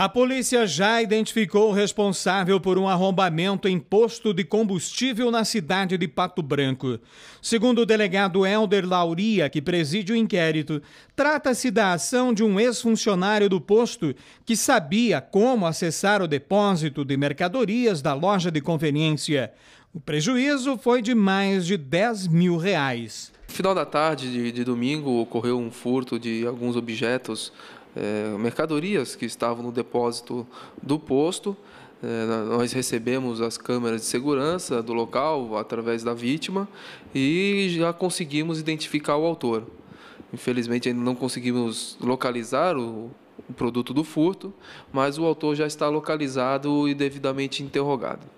A polícia já identificou o responsável por um arrombamento em posto de combustível na cidade de Pato Branco. Segundo o delegado Helder Lauria, que preside o inquérito, trata-se da ação de um ex-funcionário do posto que sabia como acessar o depósito de mercadorias da loja de conveniência. O prejuízo foi de mais de 10 mil reais. No final da tarde de, de domingo ocorreu um furto de alguns objetos é, mercadorias que estavam no depósito do posto. É, nós recebemos as câmeras de segurança do local através da vítima e já conseguimos identificar o autor. Infelizmente, ainda não conseguimos localizar o, o produto do furto, mas o autor já está localizado e devidamente interrogado.